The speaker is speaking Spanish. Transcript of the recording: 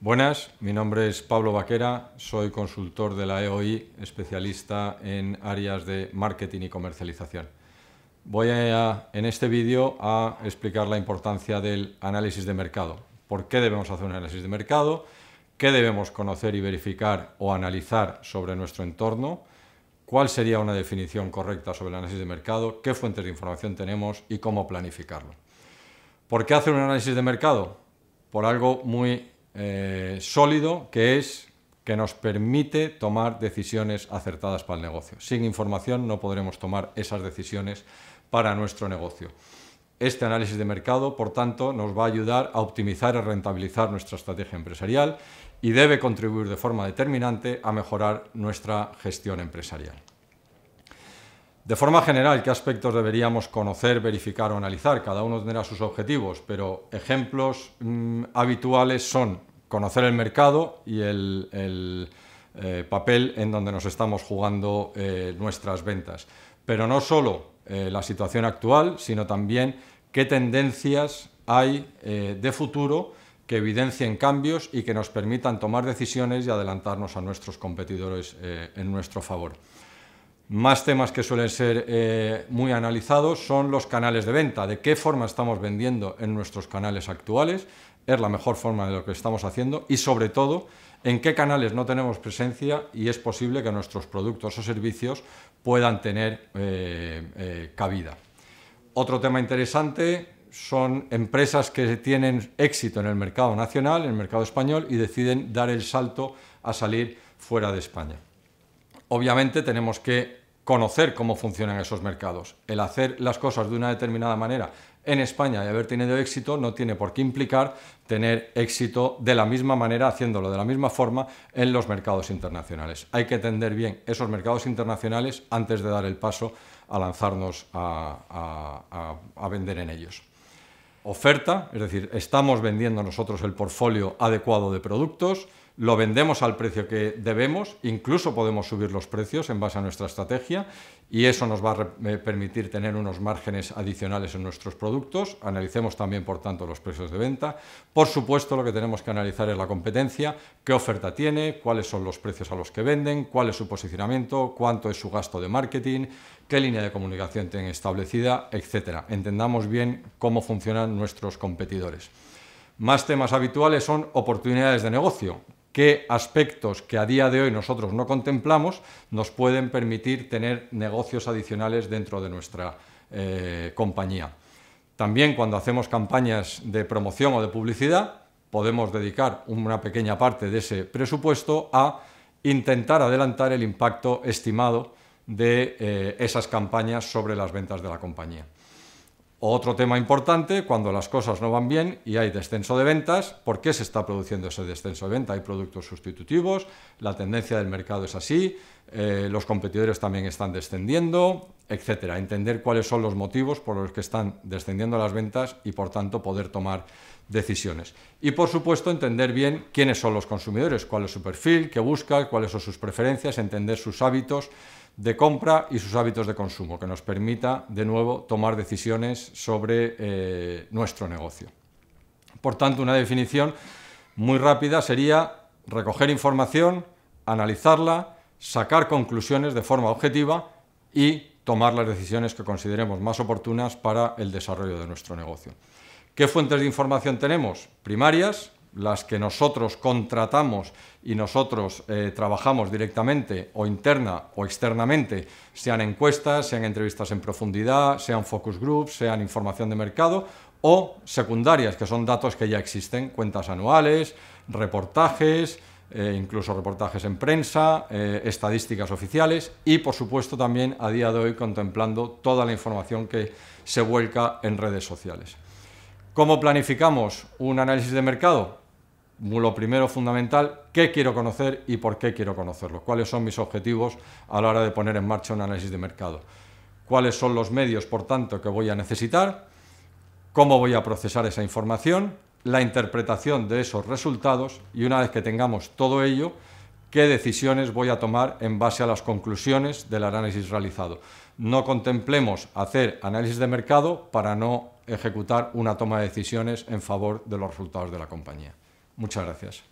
Buenas, mi nombre es Pablo Vaquera, soy consultor de la EOI, especialista en áreas de marketing y comercialización. Voy en este vídeo a explicar la importancia del análisis de mercado, por qué debemos hacer un análisis de mercado, qué debemos conocer y verificar o analizar sobre nuestro entorno, cuál sería una definición correcta sobre el análisis de mercado, qué fuentes de información tenemos y cómo planificarlo. ¿Por qué hacer un análisis de mercado? Por algo muy eh, sólido que es que nos permite tomar decisiones acertadas para el negocio. Sin información no podremos tomar esas decisiones para nuestro negocio. Este análisis de mercado, por tanto, nos va a ayudar a optimizar y rentabilizar nuestra estrategia empresarial y debe contribuir de forma determinante a mejorar nuestra gestión empresarial. De forma general, ¿qué aspectos deberíamos conocer, verificar o analizar? Cada uno tendrá sus objetivos, pero ejemplos mm, habituales son conocer el mercado y el, eh, papel en donde nos estamos jugando eh, nuestras ventas. Pero no solo eh, la situación actual, sino también qué tendencias hay de futuro que evidencien cambios y que nos permitan tomar decisiones y adelantarnos a nuestros competidores eh, en nuestro favor. Más temas que suelen ser eh, muy analizados son los canales de venta, de qué forma estamos vendiendo en nuestros canales actuales, es la mejor forma de lo que estamos haciendo y sobre todo en qué canales no tenemos presencia y es posible que nuestros productos o servicios puedan tener eh, cabida. Otro tema interesante son empresas que tienen éxito en el mercado nacional, en el mercado español, y deciden dar el salto a salir fuera de España. Obviamente tenemos que conocer cómo funcionan esos mercados. El hacer las cosas de una determinada manera en España y haber tenido éxito no tiene por qué implicar tener éxito de la misma manera, haciéndolo de la misma forma en los mercados internacionales. Hay que entender bien esos mercados internacionales antes de dar el paso a lanzarnos a, vender en ellos oferta, es decir, estamos vendiendo nosotros el portfolio adecuado de productos, lo vendemos al precio que debemos, incluso podemos subir los precios en base a nuestra estrategia y eso nos va a eh, permitir tener unos márgenes adicionales en nuestros productos. Analicemos también, por tanto, los precios de venta. Por supuesto, lo que tenemos que analizar es la competencia, qué oferta tiene, cuáles son los precios a los que venden, cuál es su posicionamiento, cuánto es su gasto de marketing, qué línea de comunicación tienen establecida, etcétera Entendamos bien cómo funcionan nuestros competidores. Más temas habituales son oportunidades de negocio qué aspectos que a día de hoy nosotros no contemplamos nos pueden permitir tener negocios adicionales dentro de nuestra eh, compañía. También cuando hacemos campañas de promoción o de publicidad, podemos dedicar una pequeña parte de ese presupuesto a intentar adelantar el impacto estimado de eh, esas campañas sobre las ventas de la compañía. Otro tema importante, cuando las cosas no van bien y hay descenso de ventas, ¿por qué se está produciendo ese descenso de venta? Hay productos sustitutivos, la tendencia del mercado es así, eh, los competidores también están descendiendo, etcétera. Entender cuáles son los motivos por los que están descendiendo las ventas y por tanto poder tomar decisiones. Y por supuesto entender bien quiénes son los consumidores, cuál es su perfil, qué busca, cuáles son sus preferencias, entender sus hábitos de compra y sus hábitos de consumo, que nos permita de nuevo tomar decisiones sobre eh, nuestro negocio. Por tanto, una definición muy rápida sería recoger información, analizarla, sacar conclusiones de forma objetiva y tomar las decisiones que consideremos más oportunas para el desarrollo de nuestro negocio. ¿Qué fuentes de información tenemos? Primarias, las que nosotros contratamos y nosotros eh, trabajamos directamente o interna o externamente, sean encuestas, sean entrevistas en profundidad, sean focus groups, sean información de mercado o secundarias, que son datos que ya existen, cuentas anuales, reportajes, eh, incluso reportajes en prensa, eh, estadísticas oficiales y, por supuesto, también a día de hoy contemplando toda la información que se vuelca en redes sociales. ¿Cómo planificamos un análisis de mercado? lo primero fundamental, qué quiero conocer y por qué quiero conocerlo, cuáles son mis objetivos a la hora de poner en marcha un análisis de mercado, cuáles son los medios, por tanto, que voy a necesitar, cómo voy a procesar esa información, la interpretación de esos resultados y una vez que tengamos todo ello, qué decisiones voy a tomar en base a las conclusiones del análisis realizado. No contemplemos hacer análisis de mercado para no ejecutar una toma de decisiones en favor de los resultados de la compañía. Muchas gracias.